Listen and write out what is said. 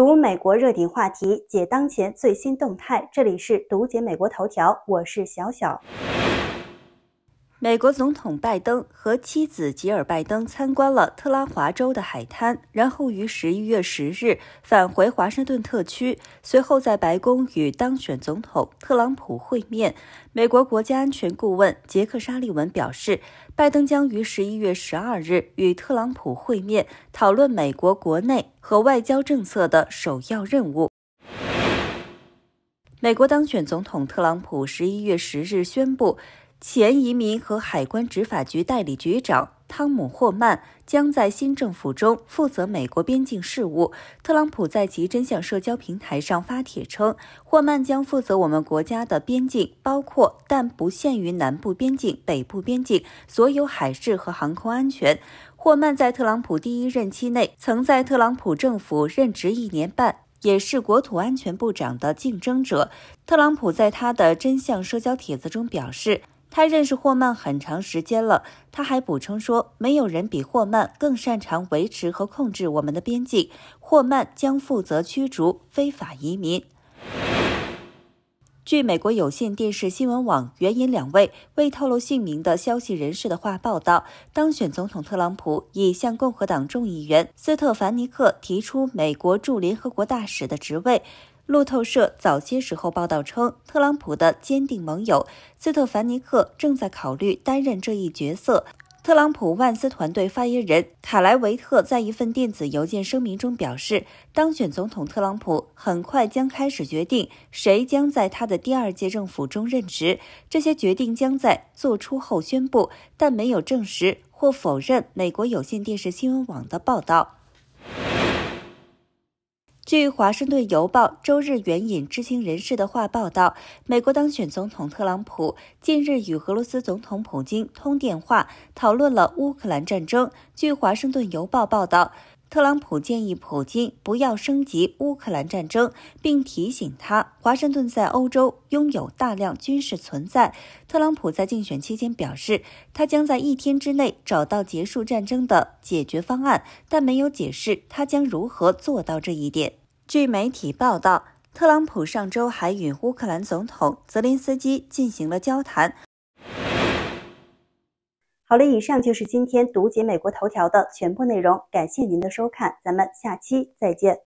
读美国热点话题，解当前最新动态。这里是读解美国头条，我是小小。美国总统拜登和妻子吉尔·拜登参观了特拉华州的海滩，然后于十一月十日返回华盛顿特区，随后在白宫与当选总统特朗普会面。美国国家安全顾问杰克·沙利文表示，拜登将于十一月十二日与特朗普会面，讨论美国国内和外交政策的首要任务。美国当选总统特朗普十一月十日宣布。前移民和海关执法局代理局长汤姆·霍曼将在新政府中负责美国边境事务。特朗普在其真相社交平台上发帖称，霍曼将负责我们国家的边境，包括但不限于南部边境、北部边境、所有海事和航空安全。霍曼在特朗普第一任期内曾在特朗普政府任职一年半，也是国土安全部长的竞争者。特朗普在他的真相社交帖子中表示。他认识霍曼很长时间了。他还补充说：“没有人比霍曼更擅长维持和控制我们的边境。霍曼将负责驱逐非法移民。”据美国有线电视新闻网援引两位未透露姓名的消息人士的话报道，当选总统特朗普已向共和党众议员斯特凡尼克提出美国驻联合国大使的职位。路透社早些时候报道称，特朗普的坚定盟友斯特凡尼克正在考虑担任这一角色。特朗普万斯团队发言人卡莱维特在一份电子邮件声明中表示：“当选总统特朗普很快将开始决定谁将在他的第二届政府中任职，这些决定将在做出后宣布。”但没有证实或否认美国有线电视新闻网的报道。据《华盛顿邮报》周日援引知情人士的话报道，美国当选总统特朗普近日与俄罗斯总统普京通电话，讨论了乌克兰战争。据《华盛顿邮报》报道，特朗普建议普京不要升级乌克兰战争，并提醒他，华盛顿在欧洲拥有大量军事存在。特朗普在竞选期间表示，他将在一天之内找到结束战争的解决方案，但没有解释他将如何做到这一点。据媒体报道，特朗普上周还与乌克兰总统泽连斯基进行了交谈。好了，以上就是今天读解美国头条的全部内容，感谢您的收看，咱们下期再见。